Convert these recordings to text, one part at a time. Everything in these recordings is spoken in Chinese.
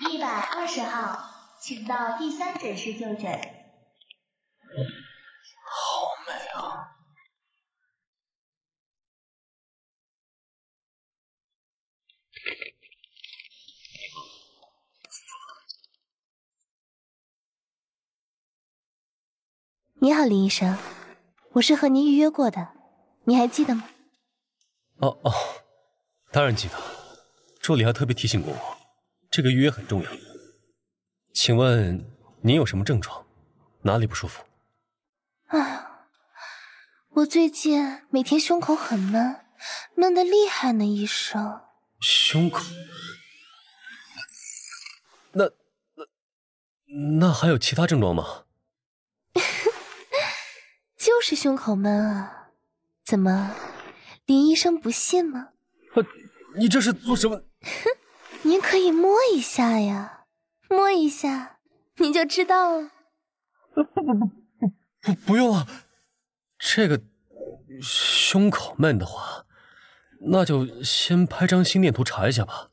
一百二十号，请到第三诊室就诊。好美啊！你好，林医生，我是和您预约过的，你还记得吗？哦哦，当然记得，助理还特别提醒过我。这个预约很重要，请问您有什么症状？哪里不舒服？哎呀，我最近每天胸口很闷，闷的厉害呢，医生。胸口？那那那还有其他症状吗？就是胸口闷啊。怎么，林医生不信吗？啊，你这是做什么？您可以摸一下呀，摸一下，您就知道了。不不不，不不用了，这个胸口闷的话，那就先拍张心电图查一下吧。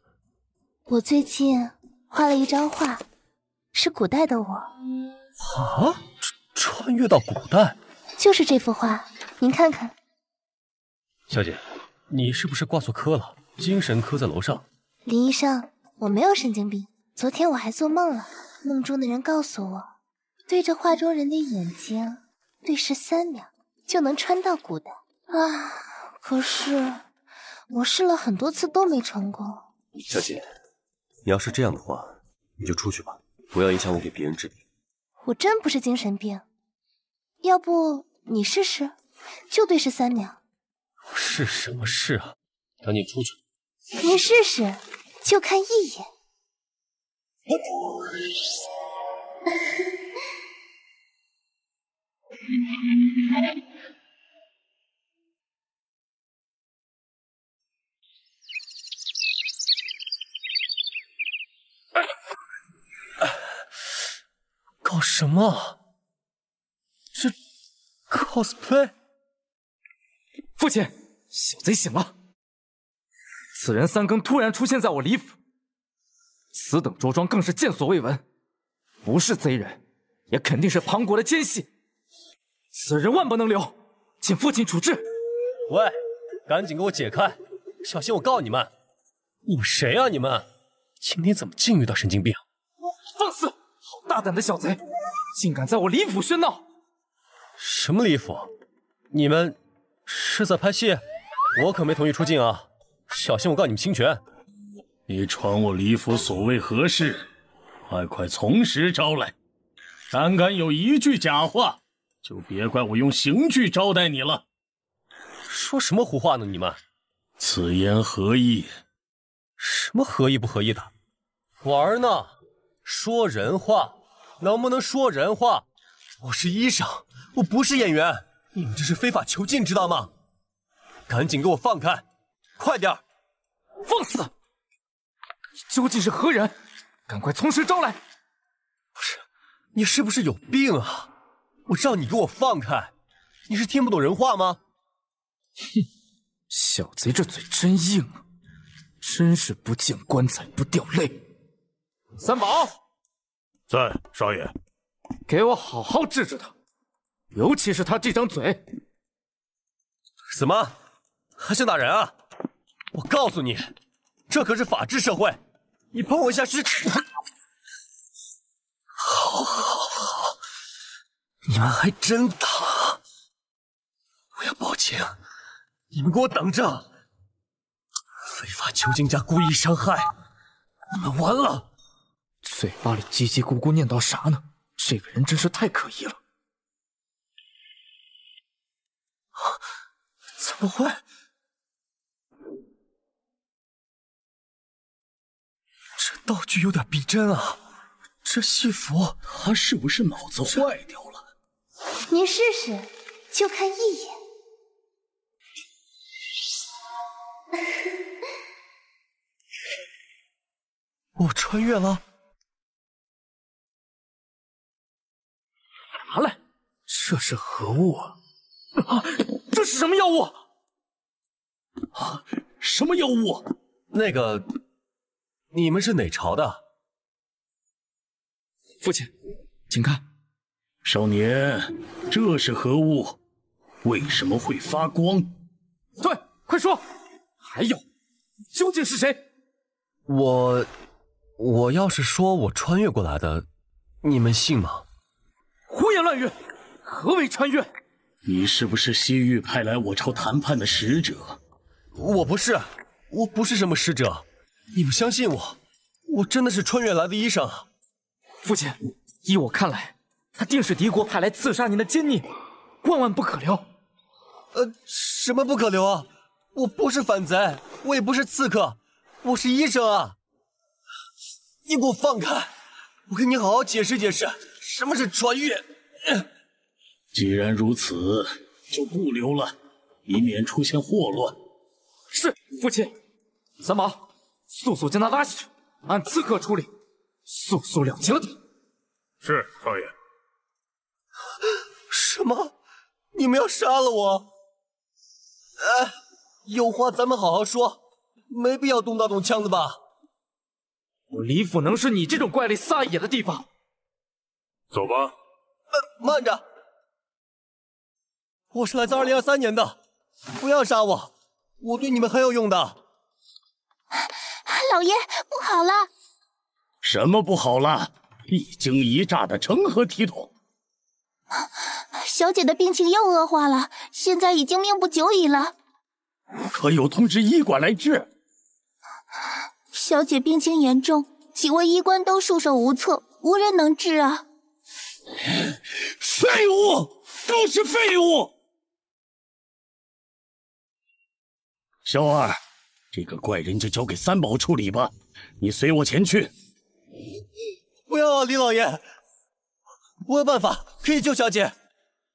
我最近画了一张画，是古代的我。啊，穿越到古代？就是这幅画，您看看。小姐，你是不是挂错科了？精神科在楼上。林医生，我没有神经病。昨天我还做梦了，梦中的人告诉我，对着画中人的眼睛对视三秒就能穿到古代。啊，可是我试了很多次都没成功。小姐，你要是这样的话，你就出去吧，不要影响我给别人治病。我真不是精神病，要不你试试，就对视三秒。试什么试啊？赶紧出去。您试试。就看一眼。搞什么？这 cosplay？父亲，小贼醒了。此人三更突然出现在我李府，此等着装更是见所未闻，不是贼人，也肯定是庞国的奸细。此人万不能留，请父亲处置。喂，赶紧给我解开，小心我告你们！你们谁啊？你们今天怎么竟遇到神经病？放肆！好大胆的小贼，竟敢在我李府喧闹！什么李府？你们是在拍戏？我可没同意出镜啊！小心，我告你们侵权！你闯我李府所谓何事？快快从实招来！胆敢有一句假话，就别怪我用刑具招待你了！说什么胡话呢？你们！此言何意？什么何意不何意的？玩呢？说人话！能不能说人话？我是医生，我不是演员。你们这是非法囚禁，知道吗？赶紧给我放开！快点放肆！你究竟是何人？赶快从实招来！不是，你是不是有病啊？我让你给我放开，你是听不懂人话吗？哼，小贼这嘴真硬，真是不见棺材不掉泪。三宝，在少爷，给我好好治治他，尤其是他这张嘴。怎么，还想打人啊？我告诉你，这可是法治社会，你碰我一下是？好，好，好，你们还真打！我要报警，你们给我等着！非法囚禁加故意伤害，你们完了！嘴巴里叽叽咕咕念叨啥呢？这个人真是太可疑了！啊，怎么会？道具有点逼真啊，这戏服他是不是脑子坏掉了？您试试，就看一眼。我 穿越了？拿来，这是何物啊？啊，这是什么药物？啊，什么药物？那个。你们是哪朝的？父亲，请看。少年，这是何物？为什么会发光？对，快说！还有，究竟是谁？我，我要是说我穿越过来的，你们信吗？胡言乱语！何为穿越？你是不是西域派来我朝谈判的使者？我不是，我不是什么使者。你不相信我，我真的是穿越来的医生。父亲，依我看来，他定是敌国派来刺杀您的奸佞，万万不可留。呃，什么不可留啊？我不是反贼，我也不是刺客，我是医生啊！你给我放开，我跟你好好解释解释，什么是穿越。既然如此，就不留了，以免出现祸乱。是父亲，三毛。速速将他拉下去，按刺客处理。速速了结了他。是少爷。什么？你们要杀了我？哎，有话咱们好好说，没必要动刀动枪的吧？我李府能是你这种怪力撒野的地方？走吧。慢着，我是来自2023年的，不要杀我，我对你们很有用的。老爷，不好了！什么不好了？一惊一乍的，成何体统？小姐的病情又恶化了，现在已经命不久矣了。可有通知医馆来治？小姐病情严重，几位医官都束手无策，无人能治啊！废物，都是废物！小二。这个怪人就交给三宝处理吧，你随我前去。不要，啊，李老爷，我有办法可以救小姐。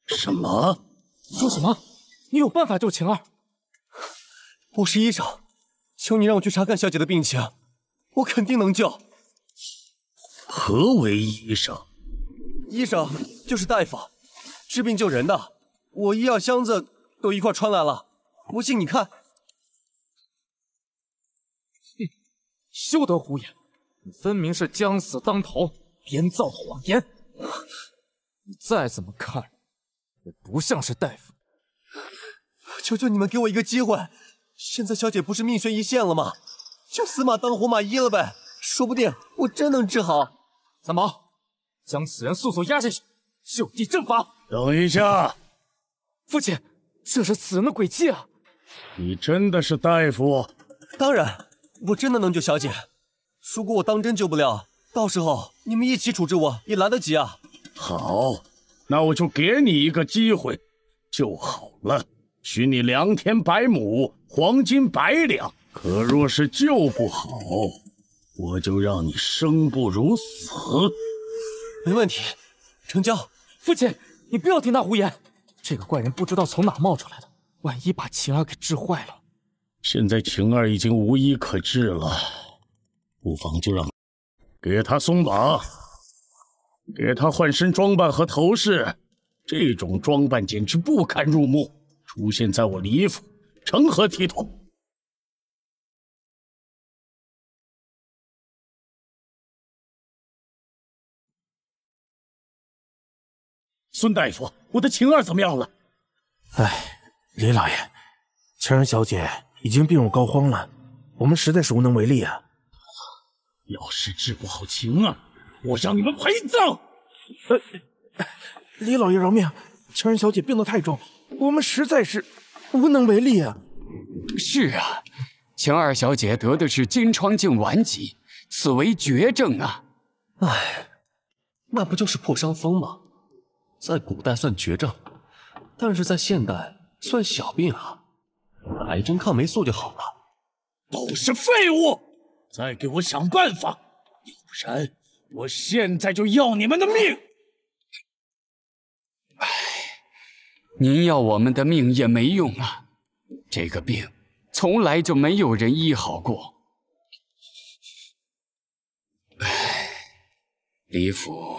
什么？说什么？你有办法救晴儿？我是医生，求你让我去查看小姐的病情，我肯定能救。何为医生？医生就是大夫，治病救人的。我医药箱子都一块穿来了，不信你看。休得胡言！你分明是将死当头，编造谎言。你再怎么看，也不像是大夫。求求你们给我一个机会！现在小姐不是命悬一线了吗？就死马当活马医了呗，说不定我真能治好。三毛，将此人速速押下去，就地正法。等一下，父亲，这是此人的诡计啊！你真的是大夫？当然。我真的能救小姐。如果我当真救不了，到时候你们一起处置我也来得及啊。好，那我就给你一个机会，就好了。许你良田百亩，黄金百两。可若是救不好，我就让你生不如死。没问题，成交。父亲，你不要听他胡言。这个怪人不知道从哪冒出来的，万一把晴儿给治坏了。现在晴儿已经无医可治了，不妨就让给她松绑，给她换身装扮和头饰。这种装扮简直不堪入目，出现在我李府成何体统？孙大夫，我的晴儿怎么样了？哎，李老爷，晴儿小姐。已经病入膏肓了，我们实在是无能为力啊！要是治不好晴啊，我让你们陪葬！李老爷饶命，晴儿小姐病得太重，我们实在是无能为力啊！是啊，晴二小姐得的是金疮痉顽疾，此为绝症啊！唉，那不就是破伤风吗？在古代算绝症，但是在现代算小病啊。打一针抗霉素就好了。都是废物，再给我想办法，要不然我现在就要你们的命！哎，您要我们的命也没用啊，这个病从来就没有人医好过。哎，李府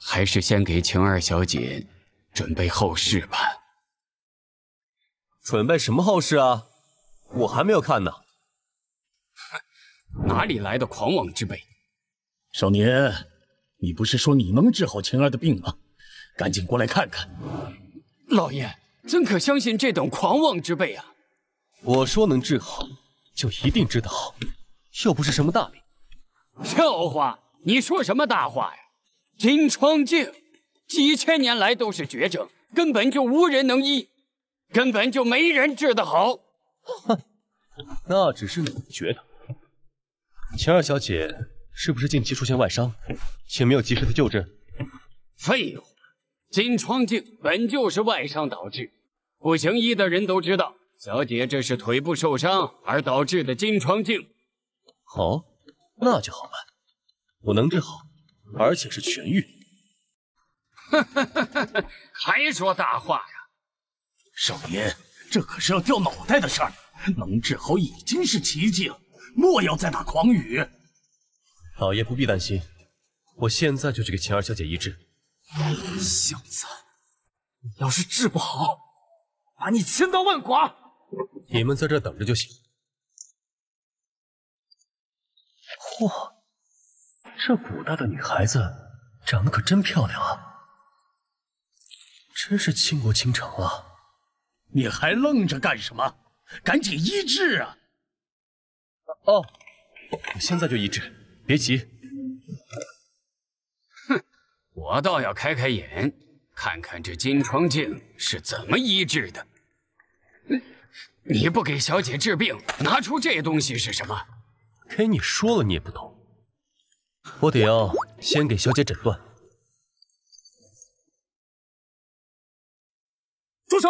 还是先给晴儿小姐准备后事吧。准备什么好事啊？我还没有看呢。哪里来的狂妄之辈？少年，你不是说你能治好晴儿的病吗？赶紧过来看看。老爷，怎可相信这等狂妄之辈啊？我说能治好，就一定治得好，又不是什么大病。笑话，你说什么大话呀？金疮镜，几千年来都是绝症，根本就无人能医。根本就没人治得好，哼，那只是你觉得。秦二小姐是不是近期出现外伤，且没有及时的救治？废话，金疮镜本就是外伤导致，不行医的人都知道，小姐这是腿部受伤而导致的金疮镜。好，那就好办，我能治好，而且是痊愈。还说大话。少爷，这可是要掉脑袋的事儿，能治好已经是奇迹，莫要再打诳语。老爷不必担心，我现在就去给秦二小姐医治。小子，你要是治不好，把你千刀万剐！你们在这等着就行。嚯，这古代的女孩子长得可真漂亮啊，真是倾国倾城啊！你还愣着干什么？赶紧医治啊！哦，我现在就医治，别急。哼，我倒要开开眼，看看这金疮镜是怎么医治的。你不给小姐治病，拿出这东西是什么？给你说了，你也不懂。我得要先给小姐诊断。住手！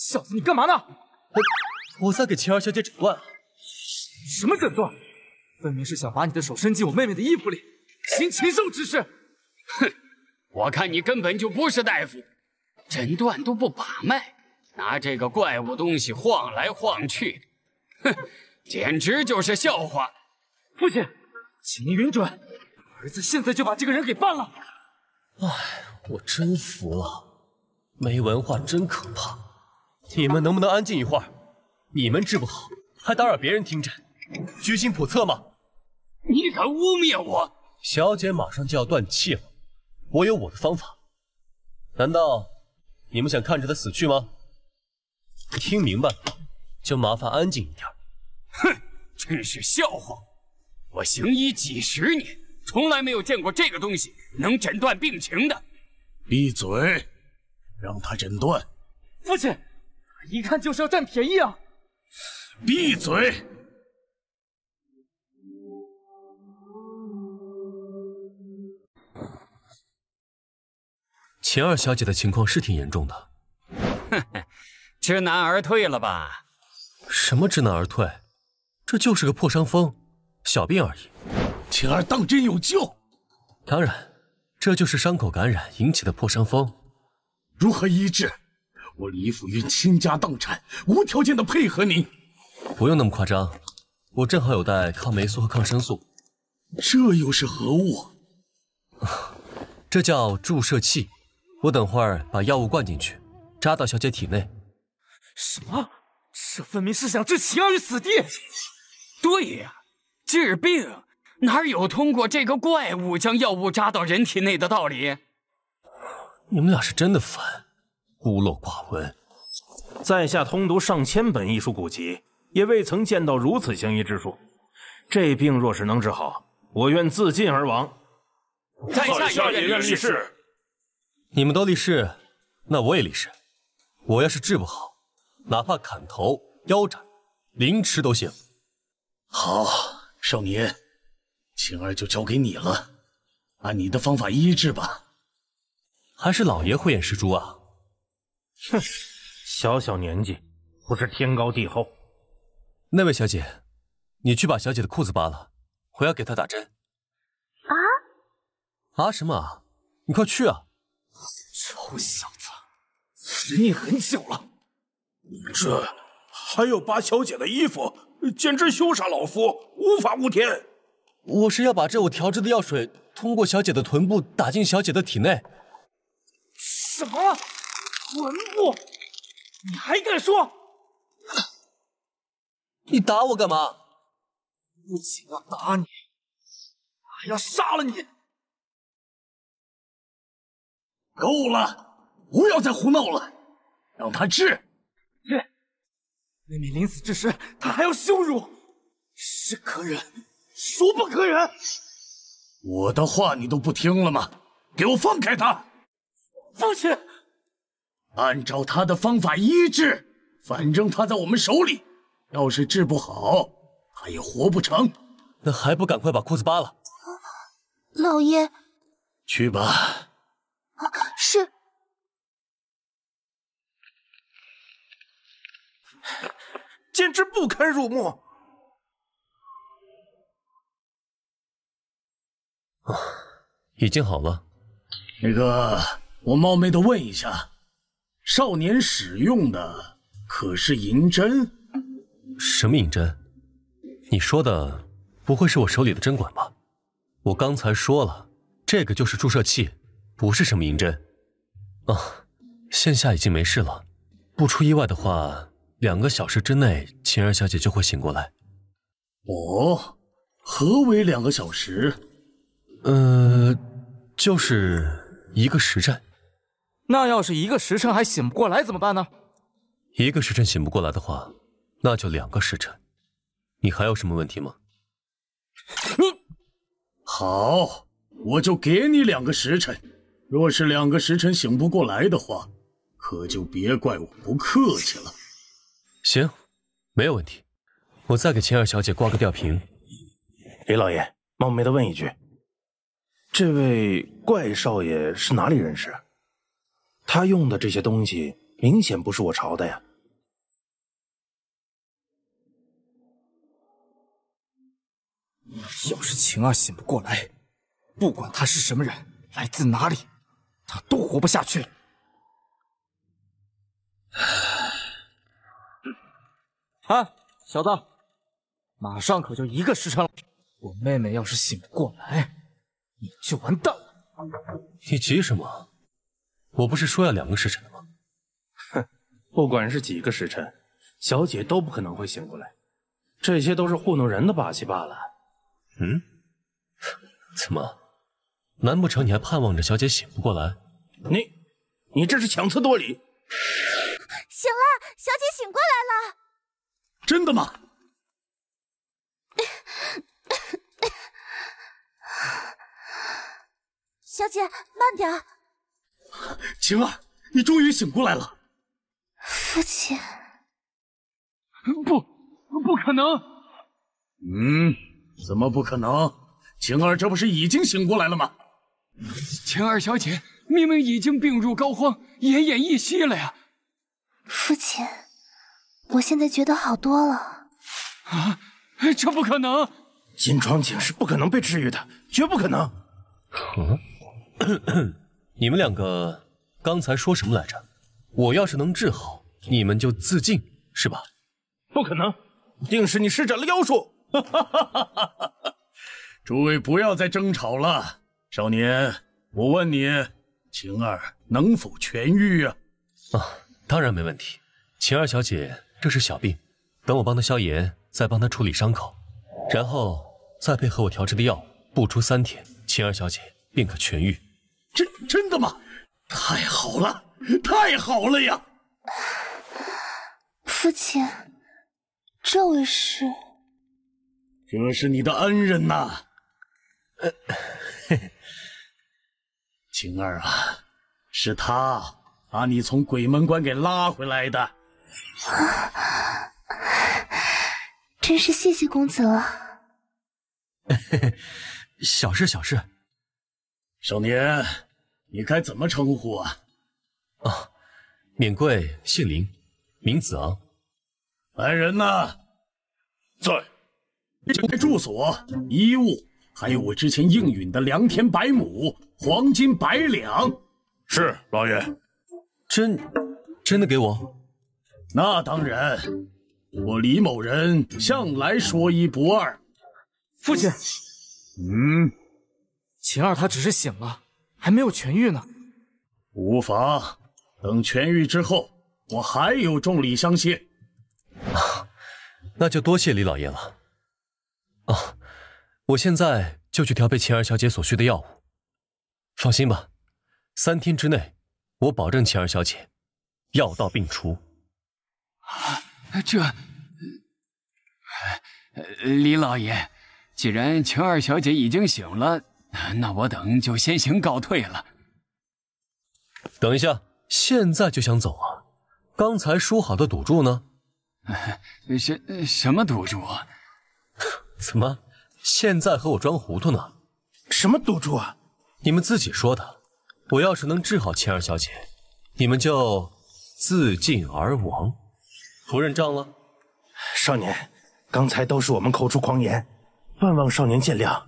小子，你干嘛呢？我我在给晴儿小姐诊断。什么诊断？分明是想把你的手伸进我妹妹的衣服里，行禽兽之事。哼，我看你根本就不是大夫，诊断都不把脉，拿这个怪物东西晃来晃去，哼，简直就是笑话。父亲，请您允准，儿子现在就把这个人给办了。哎，我真服了，没文化真可怕。你们能不能安静一会儿？你们治不好，还打扰别人听诊，居心叵测吗？你敢污蔑我？小姐马上就要断气了，我有我的方法。难道你们想看着她死去吗？听明白，了，就麻烦安静一点。哼，真是笑话！我行医几十年，从来没有见过这个东西能诊断病情的。闭嘴，让他诊断。父亲。一看就是要占便宜啊！闭嘴！秦二小姐的情况是挺严重的。哼，哼，知难而退了吧？什么知难而退？这就是个破伤风，小病而已。秦儿当真有救？当然，这就是伤口感染引起的破伤风，如何医治？我李府于倾家荡产，无条件的配合您。不用那么夸张，我正好有带抗霉素和抗生素。这又是何物？这叫注射器，我等会儿把药物灌进去，扎到小姐体内。什么？这分明是想置秦二于死地。对呀，治病哪有通过这个怪物将药物扎到人体内的道理？你们俩是真的烦。孤陋寡闻，在下通读上千本医书古籍，也未曾见到如此行医之术。这病若是能治好，我愿自尽而亡。在下也愿立誓。你们都立誓，那我也立誓。我要是治不好，哪怕砍头、腰斩、凌迟都行。好，少年，晴儿就交给你了，按你的方法医治吧。还是老爷慧眼识珠啊。哼，小小年纪，不知天高地厚。那位小姐，你去把小姐的裤子扒了，我要给她打针。啊？啊什么啊？你快去啊！臭小子，忍你很久了。你这还要扒小姐的衣服，简直羞煞老夫，无法无天。我是要把这我调制的药水，通过小姐的臀部打进小姐的体内。什么？文部，你还敢说？你打我干嘛？不仅要打你，还要杀了你！够了，不要再胡闹了，让他治。去，未免临死之时他还要羞辱，是可忍孰不可忍？我的话你都不听了吗？给我放开他！父亲。按照他的方法医治，反正他在我们手里，要是治不好，他也活不成。那还不赶快把裤子扒了，老爷。去吧。是。简直不堪入目。啊，已经好了。那个，我冒昧的问一下。少年使用的可是银针？什么银针？你说的不会是我手里的针管吧？我刚才说了，这个就是注射器，不是什么银针。啊，现下已经没事了，不出意外的话，两个小时之内，晴儿小姐就会醒过来。哦，何为两个小时？呃，就是一个时辰。那要是一个时辰还醒不过来怎么办呢？一个时辰醒不过来的话，那就两个时辰。你还有什么问题吗？你，好，我就给你两个时辰。若是两个时辰醒不过来的话，可就别怪我不客气了。行，没有问题，我再给秦二小姐挂个吊瓶。李老爷，冒昧的问一句，这位怪少爷是哪里人士？他用的这些东西明显不是我朝的呀！要是晴儿醒不过来，不管他是什么人，来自哪里，他都活不下去了。啊，小子，马上可就一个时辰了。我妹妹要是醒不过来，你就完蛋了。你急什么？我不是说要两个时辰的吗？哼，不管是几个时辰，小姐都不可能会醒过来，这些都是糊弄人的把戏罢了。嗯？怎么？难不成你还盼望着小姐醒不过来？你，你这是强词夺理！醒了，小姐醒过来了，真的吗？小姐，慢点。晴 儿，你终于醒过来了。父亲，不，不可能。嗯，怎么不可能？晴儿这不是已经醒过来了吗？晴儿小姐明明已经病入膏肓，奄奄一息了呀。父亲，我现在觉得好多了。啊，这不可能！金疮井是不可能被治愈的，绝不可能。嗯。你们两个刚才说什么来着？我要是能治好，你们就自尽，是吧？不可能，定是你施展了妖术！哈，诸位不要再争吵了。少年，我问你，晴儿能否痊愈啊？啊，当然没问题。晴儿小姐这是小病，等我帮她消炎，再帮她处理伤口，然后再配合我调制的药物，不出三天，晴儿小姐便可痊愈。真真的吗？太好了，太好了呀！父亲，这位是？这是你的恩人呐。晴儿啊，是他把你从鬼门关给拉回来的。啊！真是谢谢公子了。嘿嘿，小事小事。少年。你该怎么称呼啊？啊，免贵姓林，名子昂。来人呐！在。一些住所、衣物，还有我之前应允的良田百亩、黄金百两。是，老爷。真真的给我？那当然，我李某人向来说一不二。父亲。嗯。秦二他只是醒了。还没有痊愈呢，无妨。等痊愈之后，我还有重礼相谢。啊，那就多谢李老爷了。哦，我现在就去调配晴儿小姐所需的药物。放心吧，三天之内，我保证晴儿小姐药到病除。啊，这……哎，李老爷，既然晴儿小姐已经醒了。那我等就先行告退了。等一下，现在就想走啊？刚才说好的赌注呢？什什么赌注？怎么现在和我装糊涂呢？什么赌注啊？你们自己说的。我要是能治好千儿小姐，你们就自尽而亡。不认账了？少年，刚才都是我们口出狂言，万望少年见谅。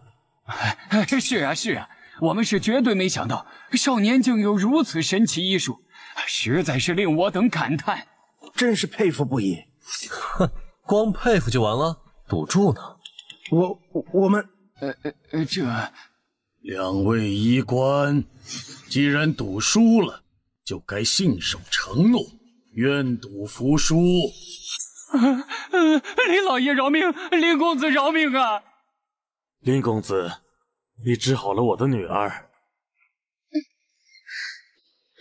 是啊是啊，我们是绝对没想到少年竟有如此神奇医术，实在是令我等感叹，真是佩服不已。哼，光佩服就完了，赌注呢？我我们呃呃这两位医官，既然赌输了，就该信守承诺，愿赌服输。林老爷饶命，林公子饶命啊！林公子，你治好了我的女儿。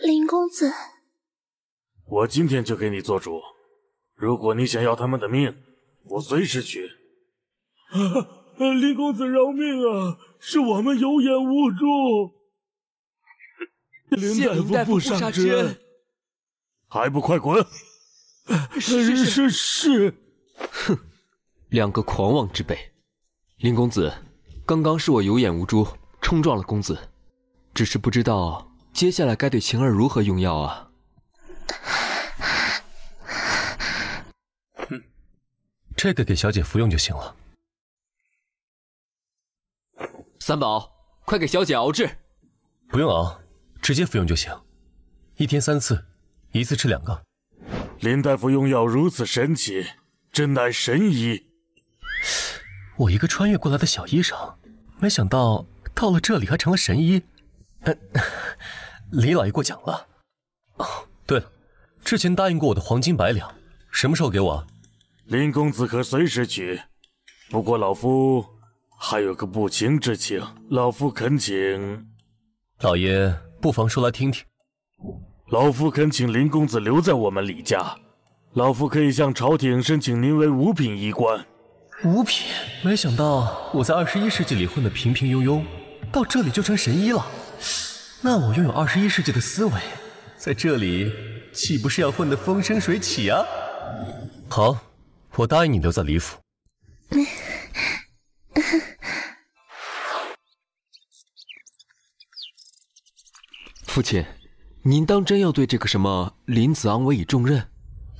林公子，我今天就给你做主。如果你想要他们的命，我随时取。林公子饶命啊！是我们有眼无珠。林大夫不杀之恩，还不快滚！是是是是。哼，两个狂妄之辈，林公子。刚刚是我有眼无珠，冲撞了公子，只是不知道接下来该对晴儿如何用药啊？哼，这个给小姐服用就行了。三宝，快给小姐熬制。不用熬，直接服用就行，一天三次，一次吃两个。林大夫用药如此神奇，真乃神医。我一个穿越过来的小医生。没想到到了这里还成了神医，呃，李老爷过奖了。哦，对了，之前答应过我的黄金百两，什么时候给我？林公子可随时取，不过老夫还有个不情之请，老夫恳请老爷不妨说来听听。老夫恳请林公子留在我们李家，老夫可以向朝廷申请您为五品医官。五品，没想到我在二十一世纪里混的平平庸庸，到这里就成神医了。那我拥有二十一世纪的思维，在这里岂不是要混得风生水起啊？好，我答应你留在李府。父亲，您当真要对这个什么林子昂委以重任？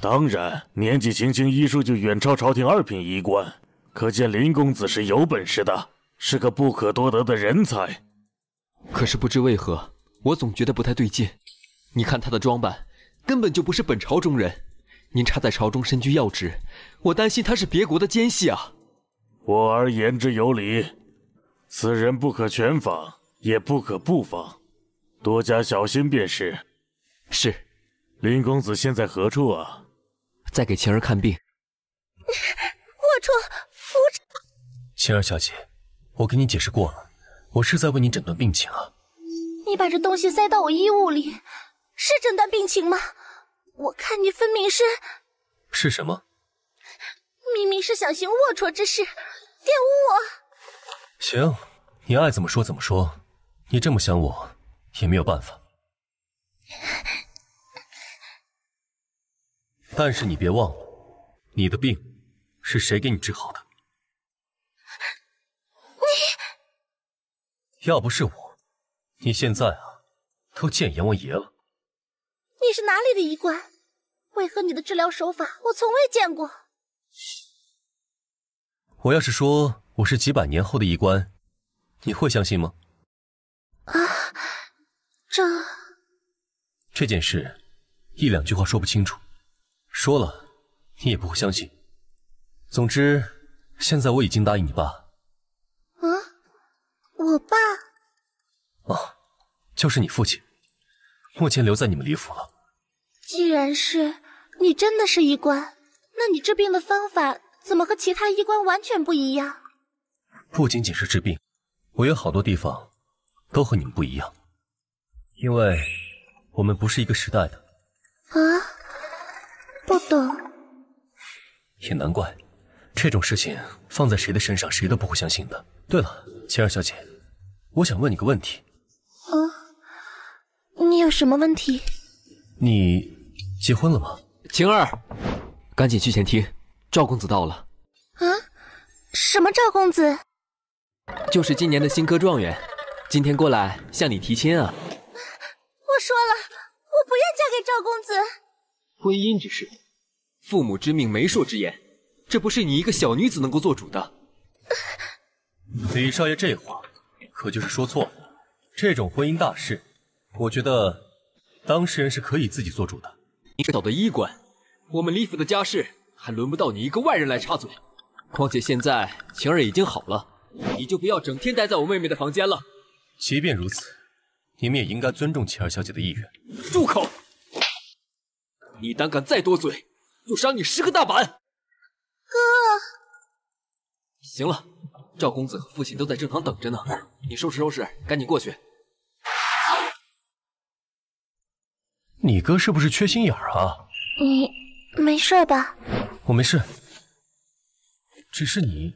当然，年纪轻轻医术就远超朝廷二品医官。可见林公子是有本事的，是个不可多得的人才。可是不知为何，我总觉得不太对劲。你看他的装扮，根本就不是本朝中人。您插在朝中身居要职，我担心他是别国的奸细啊。我儿言之有理，此人不可全防，也不可不防，多加小心便是。是，林公子现在何处啊？在给晴儿看病。龌龊！晴儿小姐，我给你解释过了，我是在为你诊断病情啊。你把这东西塞到我衣物里，是诊断病情吗？我看你分明是是什么？明明是想行龌龊之事，玷污我。行，你爱怎么说怎么说，你这么想我也没有办法。但是你别忘了，你的病是谁给你治好的？要不是我，你现在啊，都见阎王爷了。你是哪里的医官？为何你的治疗手法我从未见过？我要是说我是几百年后的医官，你会相信吗？啊，这这件事一两句话说不清楚，说了你也不会相信。总之，现在我已经答应你爸。我爸，哦，就是你父亲，目前留在你们李府了。既然是你真的是医官，那你治病的方法怎么和其他医官完全不一样？不仅仅是治病，我有好多地方都和你们不一样，因为我们不是一个时代的。啊，不懂。也难怪，这种事情放在谁的身上，谁都不会相信的。对了，千儿小姐。我想问你个问题。啊，你有什么问题？你结婚了吗？晴儿，赶紧去前厅，赵公子到了。啊，什么赵公子？就是今年的新科状元，今天过来向你提亲啊。我说了，我不愿嫁给赵公子。婚姻之事，父母之命，媒妁之言，这不是你一个小女子能够做主的。李少爷这话。可就是说错了。这种婚姻大事，我觉得当事人是可以自己做主的。你是我的医官，我们李府的家事还轮不到你一个外人来插嘴。况且现在晴儿已经好了，你就不要整天待在我妹妹的房间了。即便如此，你们也应该尊重晴儿小姐的意愿。住口！你胆敢再多嘴，就赏你十个大板。哥，行了。赵公子和父亲都在正堂等着呢，你收拾收拾，赶紧过去。你哥是不是缺心眼儿啊？你没事吧？我没事，只是你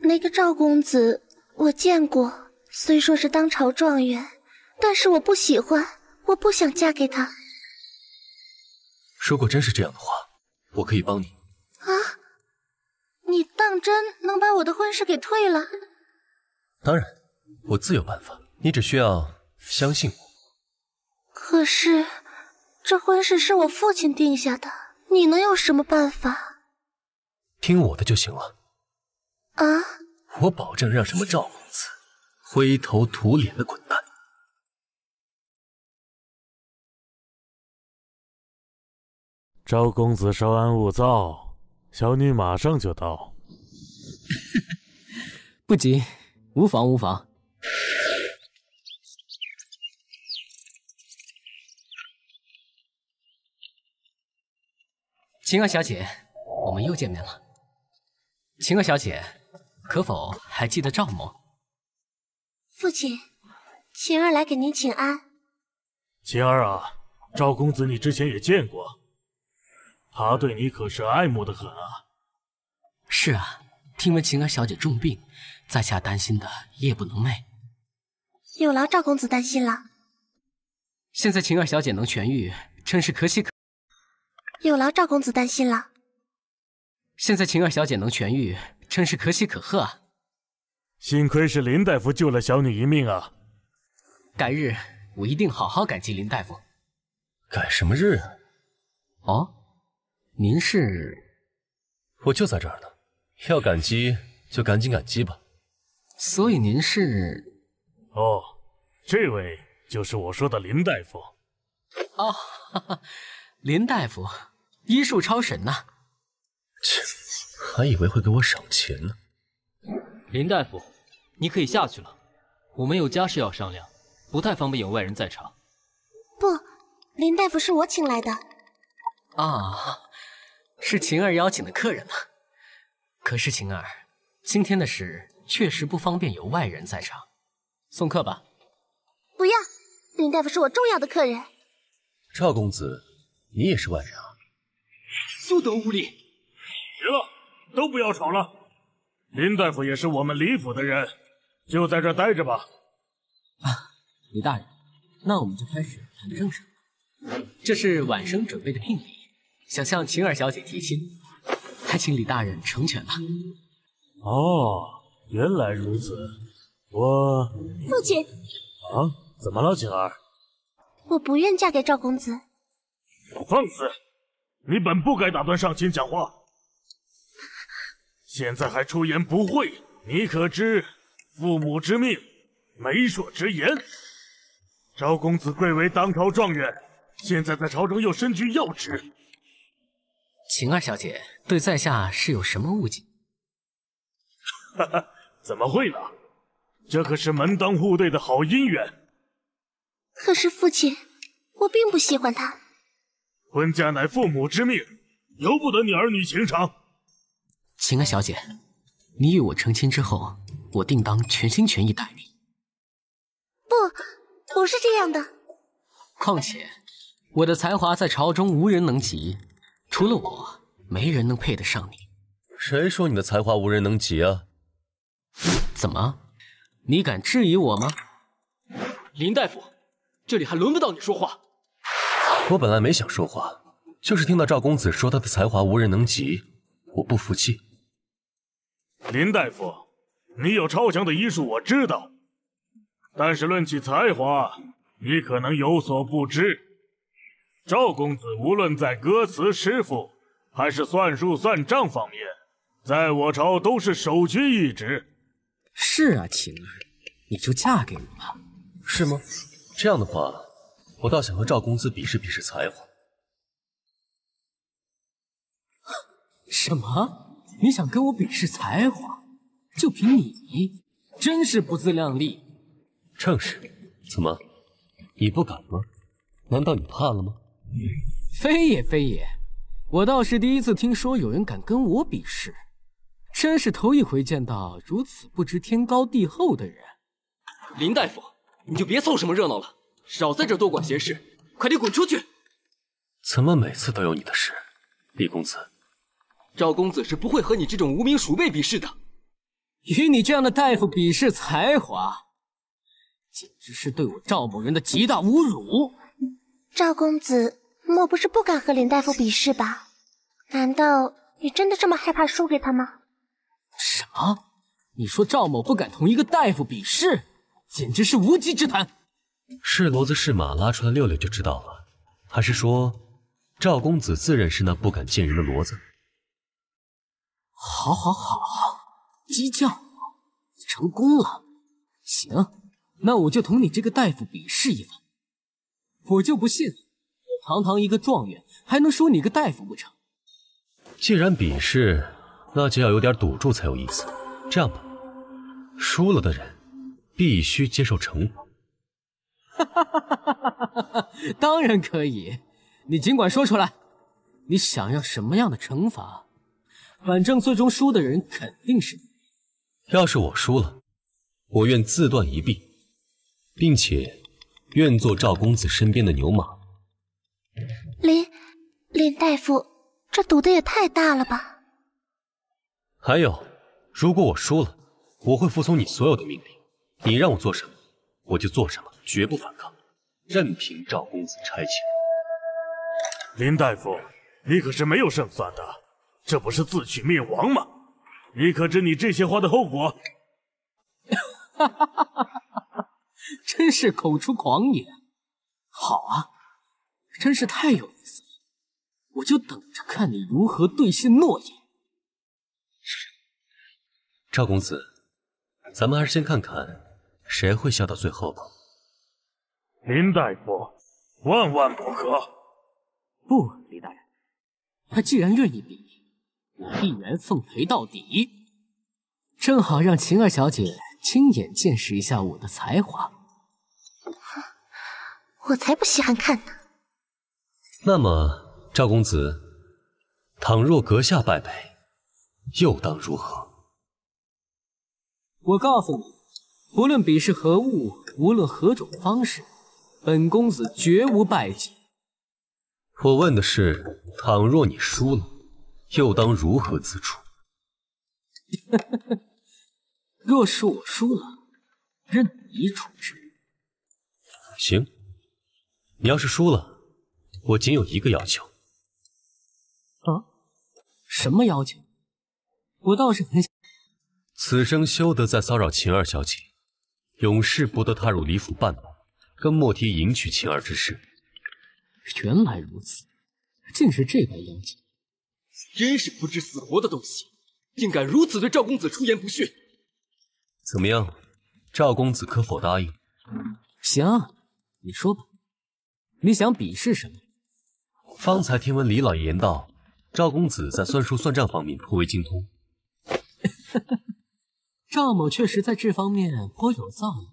那个赵公子，我见过，虽说是当朝状元，但是我不喜欢，我不想嫁给他。如果真是这样的话，我可以帮你。你当真能把我的婚事给退了？当然，我自有办法。你只需要相信我。可是，这婚事是我父亲定下的，你能有什么办法？听我的就行了。啊！我保证让什么赵公子灰头土脸的滚蛋。赵公子，稍安勿躁。小女马上就到，不急，无妨无妨。晴儿小姐，我们又见面了。晴儿小姐，可否还记得赵某？父亲，晴儿来给您请安。晴儿啊，赵公子，你之前也见过。他对你可是爱慕的很啊！是啊，听闻晴儿小姐重病，在下担心的夜不能寐。有劳赵公子担心了。现在晴儿小姐能痊愈，真是可喜可。有劳赵公子担心了。现在晴儿小姐能痊愈，真是可喜可贺啊！幸亏是林大夫救了小女一命啊！改日我一定好好感激林大夫。改什么日啊？哦。您是，我就在这儿呢。要感激就赶紧感激吧。所以您是？哦，这位就是我说的林大夫。哦，林大夫，医术超神呐！切，还以为会给我赏钱呢。林大夫，你可以下去了。我们有家事要商量，不太方便有外人在场。不，林大夫是我请来的。啊。是晴儿邀请的客人吗？可是晴儿，今天的事确实不方便有外人在场，送客吧。不要，林大夫是我重要的客人。赵公子，你也是外人啊。无礼，行了，都不要吵了。林大夫也是我们李府的人，就在这待着吧。啊，李大人，那我们就开始谈正事。这是晚生准备的聘礼。想向晴儿小姐提亲，还请李大人成全吧。哦，原来如此，我父亲啊，怎么了，晴儿？我不愿嫁给赵公子。放肆！你本不该打断上卿讲话，现在还出言不讳，你可知父母之命，媒妁之言？赵公子贵为当朝状元，现在在朝中又身居要职。晴儿小姐对在下是有什么误解？哈哈，怎么会呢？这可是门当户对的好姻缘。可是父亲，我并不喜欢他。婚嫁乃父母之命，由不得你儿女情长。晴儿小姐，你与我成亲之后，我定当全心全意待你。不，不是这样的。况且，我的才华在朝中无人能及。除了我，没人能配得上你。谁说你的才华无人能及啊？怎么，你敢质疑我吗？林大夫，这里还轮不到你说话。我本来没想说话，就是听到赵公子说他的才华无人能及，我不服气。林大夫，你有超强的医术，我知道，但是论起才华，你可能有所不知。赵公子无论在歌词、诗赋，还是算术算账方面，在我朝都是首屈一指。是啊，晴儿，你就嫁给我吧。是吗？这样的话，我倒想和赵公子比试比试才华。什么？你想跟我比试才华？就凭你，真是不自量力。正是。怎么？你不敢吗？难道你怕了吗？非也非也，我倒是第一次听说有人敢跟我比试，真是头一回见到如此不知天高地厚的人。林大夫，你就别凑什么热闹了，少在这多管闲事，快点滚出去！怎么每次都有你的事，李公子？赵公子是不会和你这种无名鼠辈比试的，与你这样的大夫比试才华，简直是对我赵某人的极大侮辱。赵公子。莫不是不敢和林大夫比试吧？难道你真的这么害怕输给他吗？什么？你说赵某不敢同一个大夫比试，简直是无稽之谈。是骡子是马，拉出来遛遛就知道了。还是说，赵公子自认是那不敢见人的骡子？好，好，好，激将，成功了。行，那我就同你这个大夫比试一番。我就不信。堂堂一个状元，还能输你个大夫不成？既然比试，那就要有点赌注才有意思。这样吧，输了的人必须接受惩罚。哈哈哈哈哈！当然可以，你尽管说出来，你想要什么样的惩罚？反正最终输的人肯定是你。要是我输了，我愿自断一臂，并且愿做赵公子身边的牛马。林林大夫，这赌的也太大了吧！还有，如果我输了，我会服从你所有的命令，你让我做什么，我就做什么，绝不反抗，任凭赵公子差遣。林大夫，你可是没有胜算的，这不是自取灭亡吗？你可知你这些话的后果？哈哈哈哈哈真是口出狂言。好啊！真是太有意思了，我就等着看你如何兑现诺言。赵公子，咱们还是先看看谁会笑到最后吧。林大夫，万万不可！不，李大人，他既然愿意比，我必然奉陪到底。正好让晴儿小姐亲眼见识一下我的才华。哼，我才不稀罕看呢！那么，赵公子，倘若阁下败北，又当如何？我告诉你，不论比试何物，无论何种方式，本公子绝无败绩。我问的是，倘若你输了，又当如何自处？若是我输了，任你处置。行，你要是输了。我仅有一个要求。啊，什么要求？我倒是很想。此生休得再骚扰秦二小姐，永世不得踏入李府半步，跟莫提迎娶秦儿之事。原来如此，竟是这般要求。真是不知死活的东西，竟敢如此对赵公子出言不逊。怎么样，赵公子可否答应？行，你说吧，你想鄙视什么？方才听闻李老爷言道，赵公子在算数算账方面颇为精通。赵某确实在这方面颇有造诣，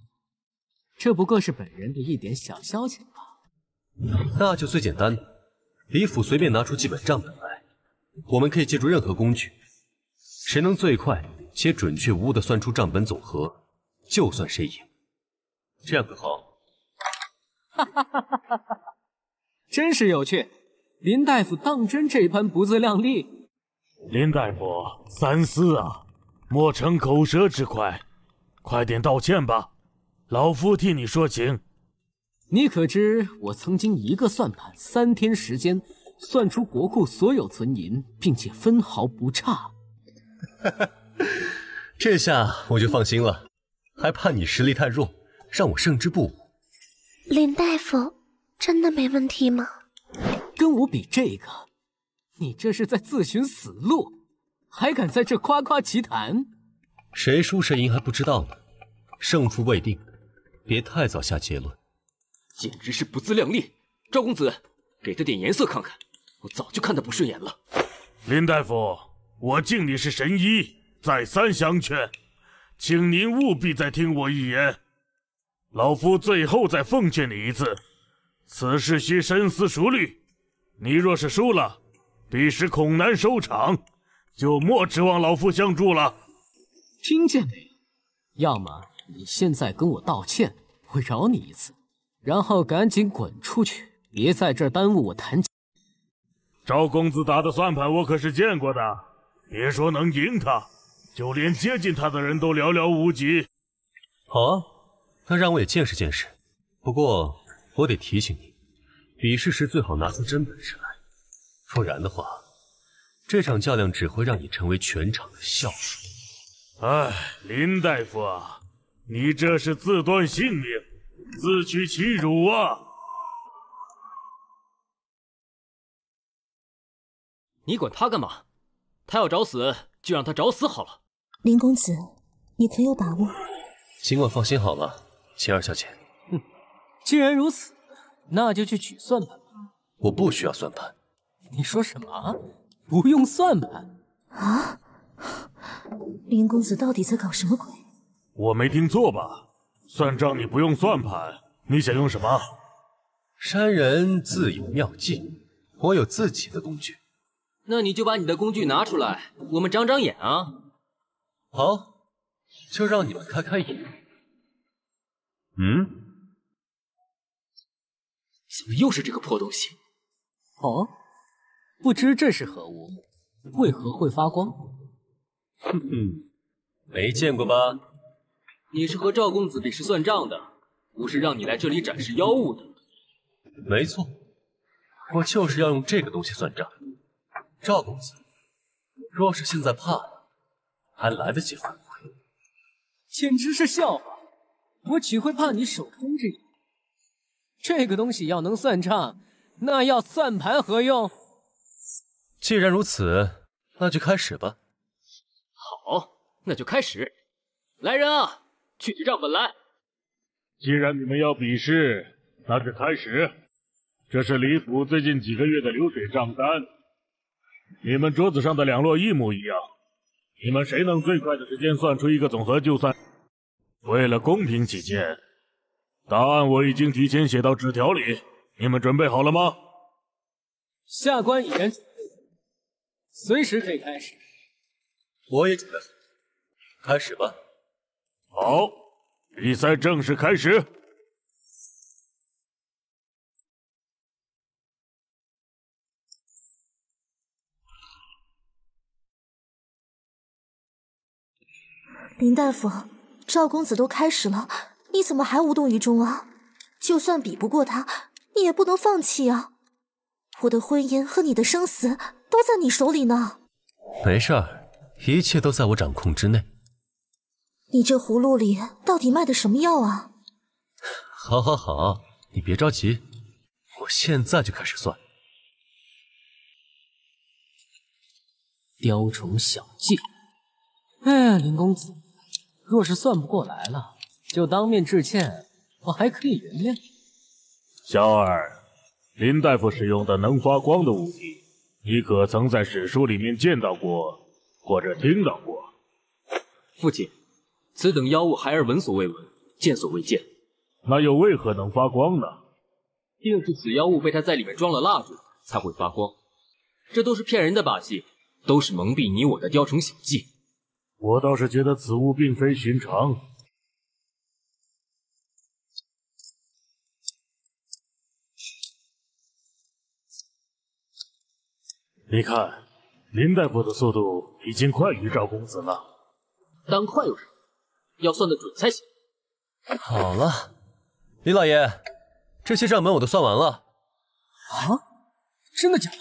这不过是本人的一点小消遣吧。那就最简单李府随便拿出几本账本来，我们可以借助任何工具，谁能最快且准确无误的算出账本总和，就算谁赢。这样可好？哈哈哈哈哈！真是有趣。林大夫当真这般不自量力？林大夫三思啊，莫逞口舌之快，快点道歉吧，老夫替你说情。你可知我曾经一个算盘三天时间算出国库所有存银，并且分毫不差？哈哈，这下我就放心了，还怕你实力太弱，让我胜之不武？林大夫真的没问题吗？跟我比这个，你这是在自寻死路，还敢在这夸夸其谈？谁输谁赢还不知道呢，胜负未定，别太早下结论。简直是不自量力！赵公子，给他点颜色看看，我早就看他不顺眼了。林大夫，我敬你是神医，再三相劝，请您务必再听我一言。老夫最后再奉劝你一次，此事需深思熟虑。你若是输了，彼时恐难收场，就莫指望老夫相助了。听见没？要么你现在跟我道歉，我饶你一次，然后赶紧滚出去，别在这儿耽误我谈。赵公子打的算盘，我可是见过的。别说能赢他，就连接近他的人都寥寥无几。好，啊，那让我也见识见识。不过我得提醒你。比试时最好拿出真本事来，不然的话，这场较量只会让你成为全场的笑话。哎，林大夫啊，你这是自断性命，自取其辱啊！你管他干嘛？他要找死就让他找死好了。林公子，你可有把握？尽管放心好了，秦二小姐。哼，既然如此。那就去取算盘。我不需要算盘。你说什么？不用算盘？啊？林公子到底在搞什么鬼？我没听错吧？算账你不用算盘，你想用什么？山人自有妙计，我有自己的工具。那你就把你的工具拿出来，我们长长眼啊！好，就让你们开开眼。嗯。怎么又是这个破东西？哦，不知这是何物，为何会发光？哼哼，没见过吧？你是和赵公子比试算账的，不是让你来这里展示妖物的。没错，我就是要用这个东西算账。赵公子，若是现在怕了，还来得及反悔。简直是笑话！我岂会怕你手中这？这个东西要能算账，那要算盘何用？既然如此，那就开始吧。好，那就开始。来人啊，取账本来。既然你们要比试，那就开始。这是李府最近几个月的流水账单，你们桌子上的两摞一模一样。你们谁能最快的时间算出一个总和，就算。为了公平起见。答案我已经提前写到纸条里，你们准备好了吗？下官已然随时可以开始。我也准备好开始吧。好，比赛正式开始。林大夫，赵公子都开始了。你怎么还无动于衷啊？就算比不过他，你也不能放弃啊！我的婚姻和你的生死都在你手里呢。没事儿，一切都在我掌控之内。你这葫芦里到底卖的什么药啊？好，好，好，你别着急，我现在就开始算。雕虫小技。哎，林公子，若是算不过来了。就当面致歉，我还可以原谅。小儿，林大夫使用的能发光的物体，你可曾在史书里面见到过，或者听到过？父亲，此等妖物，孩儿闻所未闻，见所未见。那又为何能发光呢？定是此妖物被他在里面装了蜡烛才会发光。这都是骗人的把戏，都是蒙蔽你我的雕虫小技。我倒是觉得此物并非寻常。你看，林大夫的速度已经快于赵公子了。但快有什么？要算得准才行。好了，林老爷，这些账本我都算完了。啊？真的假的？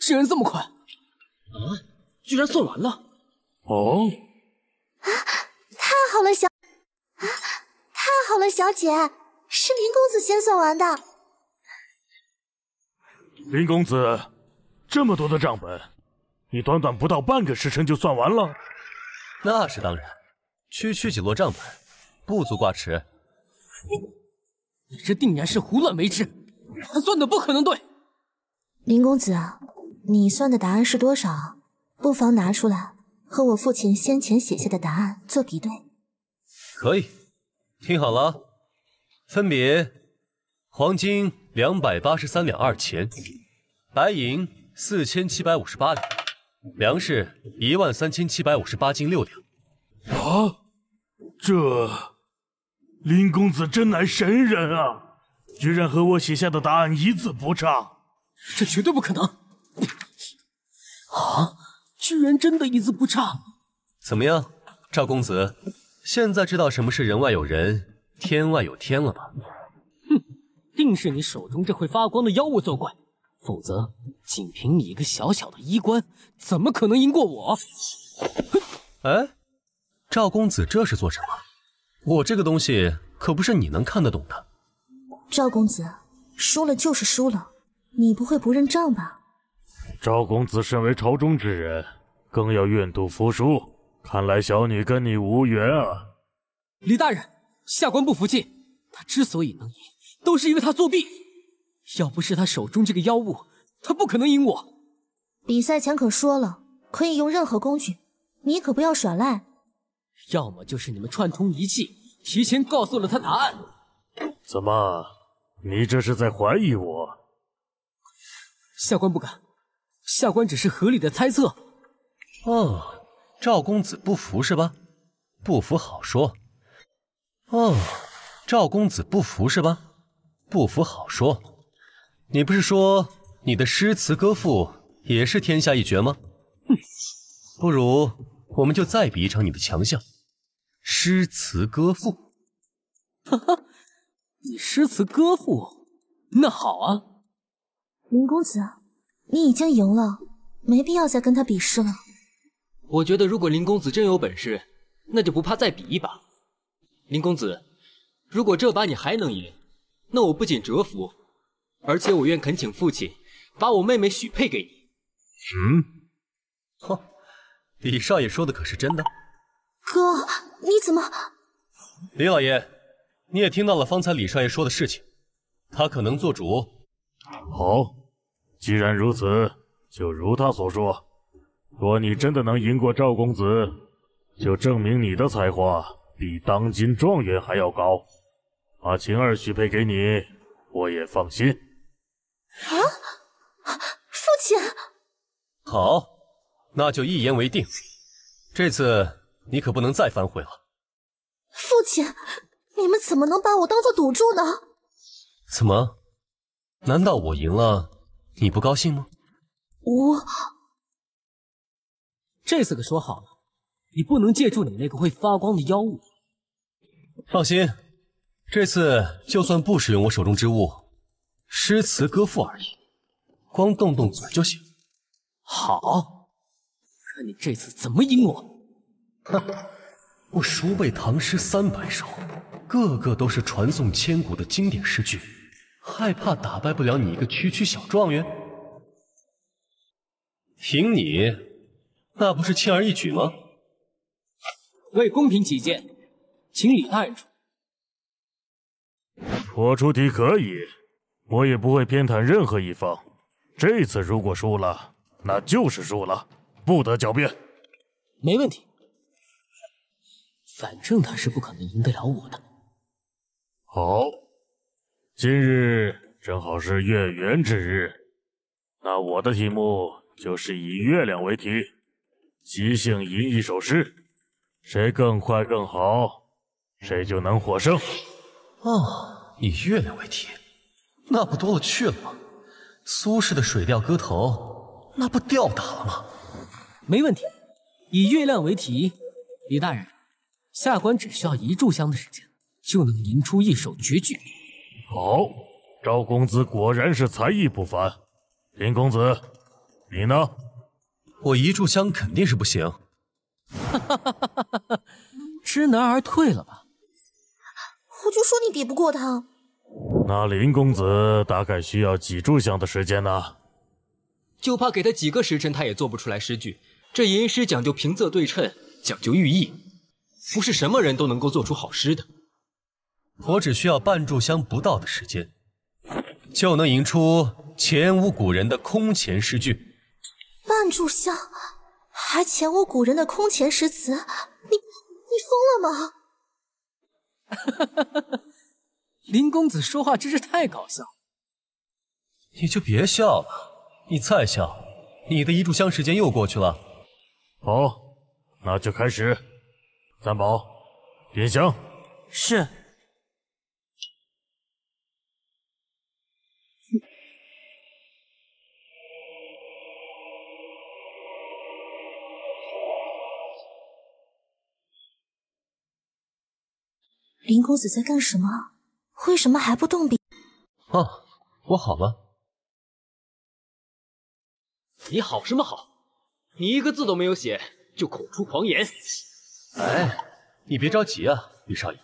竟然这么快？啊！居然算完了？哦。啊！太好了，小啊！太好了，小姐，是林公子先算完的。林公子。这么多的账本，你短短不到半个时辰就算完了？那是当然，区区几摞账本，不足挂齿。你，你这定然是胡乱为之，他算的不可能对。林公子，你算的答案是多少？不妨拿出来和我父亲先前写下的答案做比对。可以，听好了，分别黄金两百八十三两二钱，白银。四千七百五十八两，粮食一万三千七百五十八斤六两。啊，这林公子真乃神人啊！居然和我写下的答案一字不差，这绝对不可能！啊，居然真的一字不差！怎么样，赵公子，现在知道什么是人外有人，天外有天了吧？哼，定是你手中这会发光的妖物作怪。否则，仅凭你一个小小的医官，怎么可能赢过我？哼！哎，赵公子这是做什么？我这个东西可不是你能看得懂的。赵公子输了就是输了，你不会不认账吧？赵公子身为朝中之人，更要愿赌服输。看来小女跟你无缘啊。李大人，下官不服气。他之所以能赢，都是因为他作弊。要不是他手中这个妖物，他不可能赢我。比赛前可说了，可以用任何工具，你可不要耍赖。要么就是你们串通一气，提前告诉了他答案。怎么，你这是在怀疑我？下官不敢，下官只是合理的猜测。哦，赵公子不服是吧？不服好说。哦，赵公子不服是吧？不服好说。你不是说你的诗词歌赋也是天下一绝吗？不如我们就再比一场你的强项，诗词歌赋。哈哈，你诗词歌赋？那好啊，林公子，你已经赢了，没必要再跟他比试了。我觉得如果林公子真有本事，那就不怕再比一把。林公子，如果这把你还能赢，那我不仅折服。而且我愿恳请父亲把我妹妹许配给你。嗯，哼，李少爷说的可是真的？哥，你怎么？李老爷，你也听到了方才李少爷说的事情，他可能做主。好，既然如此，就如他所说，若你真的能赢过赵公子，就证明你的才华比当今状元还要高。把晴儿许配给你，我也放心。啊，父亲，好，那就一言为定。这次你可不能再反悔了。父亲，你们怎么能把我当做赌注呢？怎么？难道我赢了你不高兴吗？我这次可说好了，你不能借助你那个会发光的妖物。放心，这次就算不使用我手中之物。诗词歌赋而已，光动动嘴就行。好，看你这次怎么赢我！哼，我熟背唐诗三百首，个个都是传颂千古的经典诗句，害怕打败不了你一个区区小状元？凭你，那不是轻而易举吗？为公平起见，请你人出。我出题可以。我也不会偏袒任何一方。这次如果输了，那就是输了，不得狡辩。没问题，反正他是不可能赢得了我的。好，今日正好是月圆之日，那我的题目就是以月亮为题，即兴吟一首诗，谁更快更好，谁就能获胜。哦，以月亮为题。那不多了去了吗？苏轼的《水调歌头》，那不吊打了吗？没问题，以月亮为题，李大人，下官只需要一炷香的时间，就能吟出一首绝句。好，赵公子果然是才艺不凡。林公子，你呢？我一炷香肯定是不行。哈哈哈！哈哈！哈哈，知难而退了吧？我就说你比不过他。那林公子大概需要几炷香的时间呢？就怕给他几个时辰，他也做不出来诗句。这吟诗讲究平仄对称，讲究寓意，不是什么人都能够做出好诗的。我只需要半炷香不到的时间，就能吟出前无古人的空前诗句。半炷香，还前无古人的空前诗词？你你疯了吗？哈哈哈哈哈！林公子说话真是太搞笑你就别笑了。你再笑，你的一炷香时间又过去了。好，那就开始。三宝，点香。是。林公子在干什么？为什么还不动笔？哦，我好吗？你好什么好？你一个字都没有写，就口出狂言。哎，你别着急啊，玉少爷，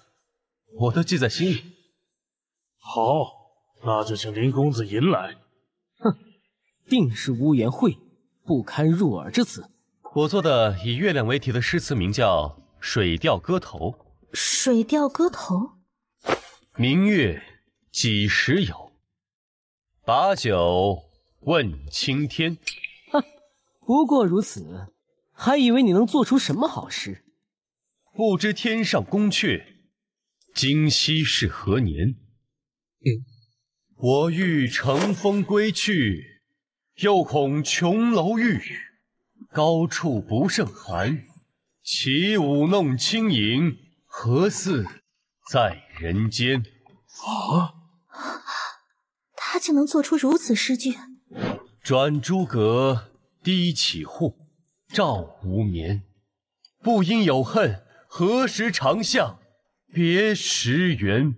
我都记在心里。好，那就请林公子吟来。哼，定是污言秽语，不堪入耳之词。我做的以月亮为题的诗词，名叫《水调歌头》。水调歌头。明月几时有？把酒问青天。哼，不过如此，还以为你能做出什么好事。不知天上宫阙，今夕是何年？嗯，我欲乘风归去，又恐琼楼玉宇，高处不胜寒。起舞弄清影，何似在？人间啊，他竟能做出如此诗句。转朱阁，低绮户，照无眠。不应有恨，何时长向别时圆？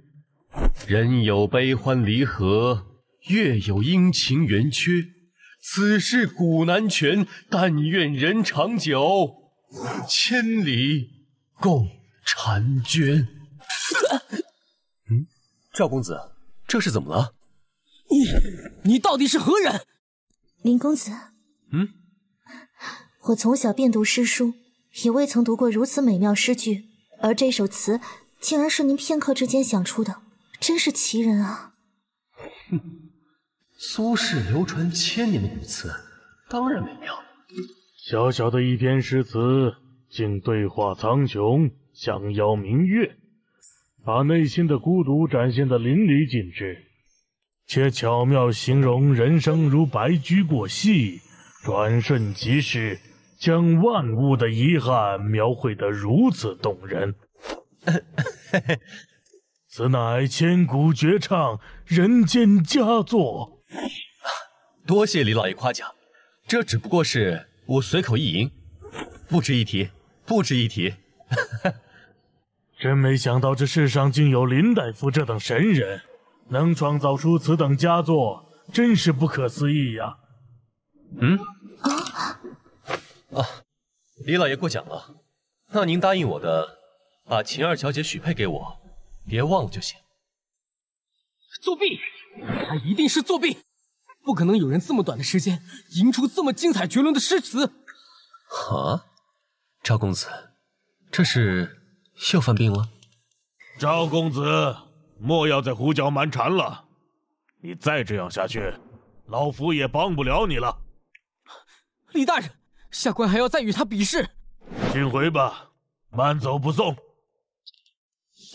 人有悲欢离合，月有阴晴圆缺。此事古难全，但愿人长久，千里共婵娟。赵公子，这是怎么了？你，你到底是何人？林公子，嗯，我从小便读诗书，也未曾读过如此美妙诗句，而这首词，竟然是您片刻之间想出的，真是奇人啊！哼，苏轼流传千年的古词，当然美妙。小小的一篇诗词，竟对话苍穹，相邀明月。把内心的孤独展现的淋漓尽致，且巧妙形容人生如白驹过隙，转瞬即逝，将万物的遗憾描绘的如此动人。此乃千古绝唱，人间佳作。多谢李老爷夸奖，这只不过是我随口一吟，不值一提，不值一提。哈哈。真没想到，这世上竟有林大夫这等神人，能创造出此等佳作，真是不可思议呀！嗯？啊啊！李老爷过奖了，那您答应我的，把秦二小姐许配给我，别忘了就行。作弊！他一定是作弊！不可能有人这么短的时间，吟出这么精彩绝伦的诗词！啊？赵公子，这是？又犯病了，赵公子，莫要再胡搅蛮缠了。你再这样下去，老夫也帮不了你了。李大人，下官还要再与他比试。请回吧，慢走不送。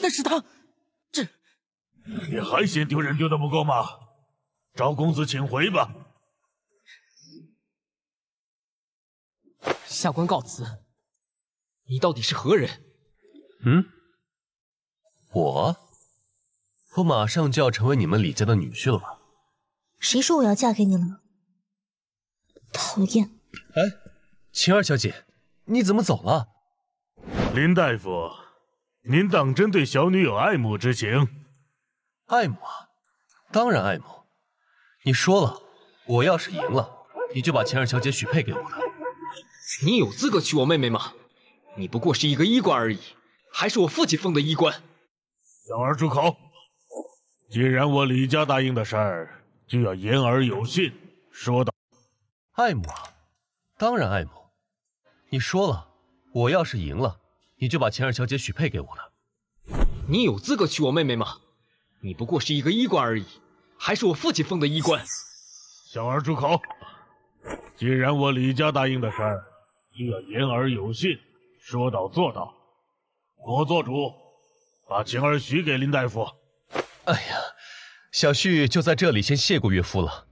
那是他，这你还嫌丢人丢的不够吗？赵公子，请回吧。下官告辞。你到底是何人？嗯，我，我马上就要成为你们李家的女婿了吧？谁说我要嫁给你了？讨厌！哎，晴儿小姐，你怎么走了？林大夫，您当真对小女有爱慕之情？爱慕啊，当然爱慕。你说了，我要是赢了，你就把晴儿小姐许配给我了。你有资格娶我妹妹吗？你不过是一个医官而已。还是我父亲封的衣冠，小儿住口！既然我李家答应的事儿，就要言而有信，说到。爱慕，啊，当然爱慕。你说了，我要是赢了，你就把秦二小姐许配给我了。你有资格娶我妹妹吗？你不过是一个衣冠而已，还是我父亲封的衣冠。小 儿住口！既然我李家答应的事儿，就要言而有信，说到做到。我做主，把晴儿许给林大夫。哎呀，小婿就在这里先谢过岳父了。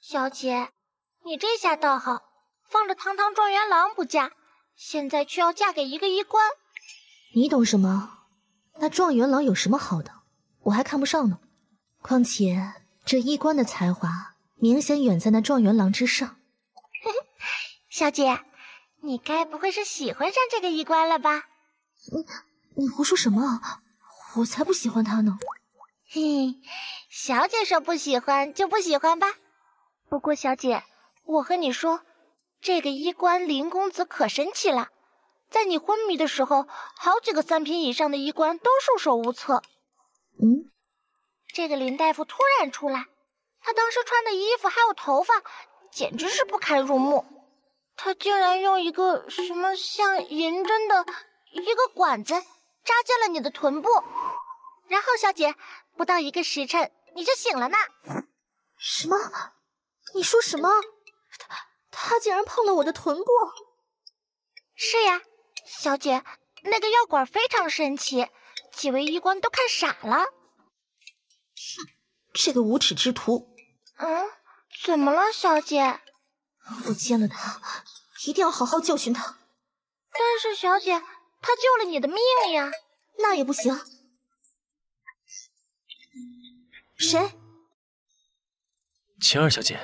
小姐，你这下倒好，放着堂堂状元郎不嫁，现在却要嫁给一个医官。你懂什么？那状元郎有什么好的？我还看不上呢。况且这医官的才华明显远在那状元郎之上。小姐。你该不会是喜欢上这个医官了吧？你你胡说什么我才不喜欢他呢。嘿，小姐说不喜欢就不喜欢吧。不过小姐，我和你说，这个医官林公子可神奇了，在你昏迷的时候，好几个三品以上的医官都束手无策。嗯，这个林大夫突然出来，他当时穿的衣服还有头发，简直是不堪入目。他竟然用一个什么像银针的一个管子扎进了你的臀部，然后小姐不到一个时辰你就醒了呢？什么？你说什么？他他竟然碰了我的臀部？是呀，小姐，那个药管非常神奇，几位医官都看傻了。哼，这个无耻之徒！嗯？怎么了，小姐？我见了他。一定要好好教训他。但是，小姐，他救了你的命呀，那也不行。谁？晴儿小姐。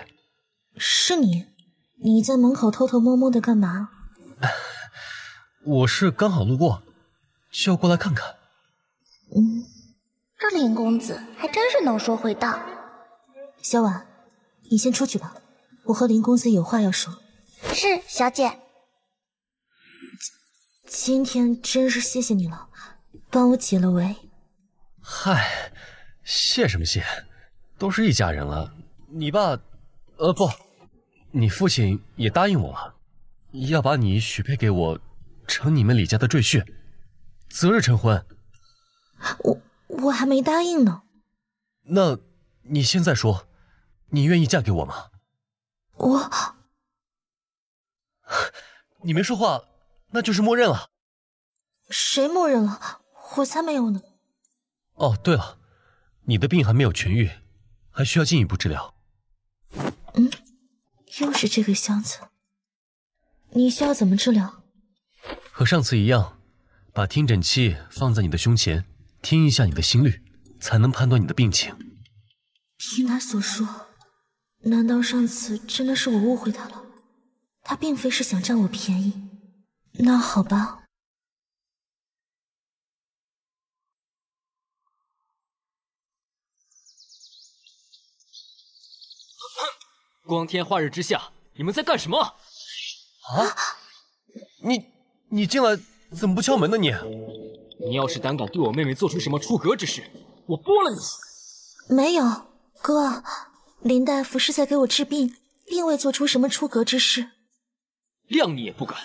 是你？你在门口偷偷摸摸的干嘛？我是刚好路过，就过来看看。嗯，这林公子还真是能说会道。小婉，你先出去吧，我和林公子有话要说。是小姐，今天真是谢谢你了，帮我解了围。嗨，谢什么谢，都是一家人了。你爸，呃不，你父亲也答应我了，要把你许配给我，成你们李家的赘婿，择日成婚。我我还没答应呢。那你现在说，你愿意嫁给我吗？我。你没说话，那就是默认了。谁默认了？我才没有呢。哦，对了，你的病还没有痊愈，还需要进一步治疗。嗯，又是这个箱子。你需要怎么治疗？和上次一样，把听诊器放在你的胸前，听一下你的心率，才能判断你的病情。听他所说，难道上次真的是我误会他了？他并非是想占我便宜。那好吧。哼！光天化日之下，你们在干什么？啊！你你进来怎么不敲门呢？你你要是胆敢对我妹妹做出什么出格之事，我剥了你！没有，哥，林大夫是在给我治病，并未做出什么出格之事。谅你也不敢，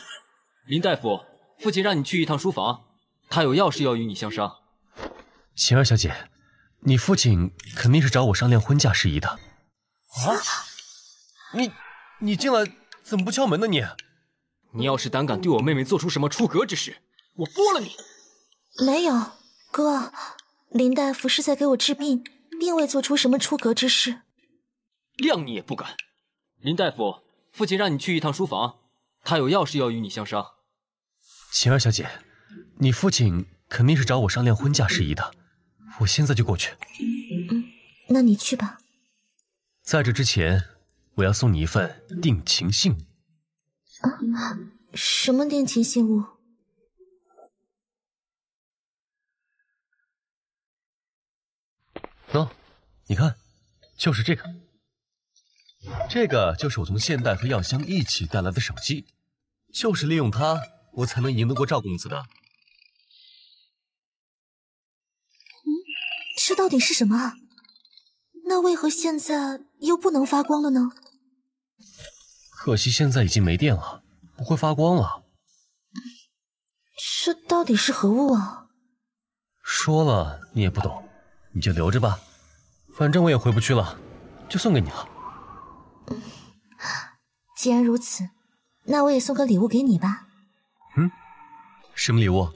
林大夫，父亲让你去一趟书房，他有要事要与你相商。晴儿小姐，你父亲肯定是找我商量婚嫁事宜的。啊！你你进来怎么不敲门呢？你你要是胆敢对我妹妹做出什么出格之事，我剥了你！没有，哥，林大夫是在给我治病，并未做出什么出格之事。谅你也不敢，林大夫，父亲让你去一趟书房。他有要事要与你相商，晴儿小姐，你父亲肯定是找我商量婚嫁事宜的，我现在就过去。嗯，那你去吧。在这之前，我要送你一份定情信物。啊，什么定情信物？喏，你看，就是这个。这个就是我从现代和药箱一起带来的手机，就是利用它，我才能赢得过赵公子的。嗯，这到底是什么那为何现在又不能发光了呢？可惜现在已经没电了，不会发光了。这到底是何物啊？说了你也不懂，你就留着吧，反正我也回不去了，就送给你了。既然如此，那我也送个礼物给你吧。嗯，什么礼物？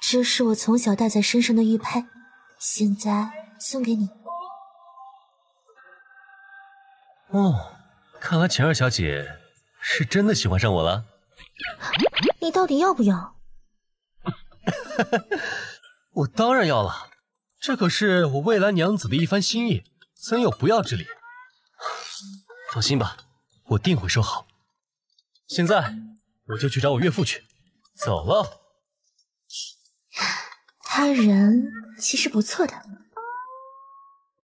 这是我从小戴在身上的玉佩，现在送给你。哦，看来晴儿小姐是真的喜欢上我了。你到底要不要？我当然要了。这可是我未来娘子的一番心意。怎有不要之理，放心吧，我定会收好。现在我就去找我岳父去，走了。他人其实不错的。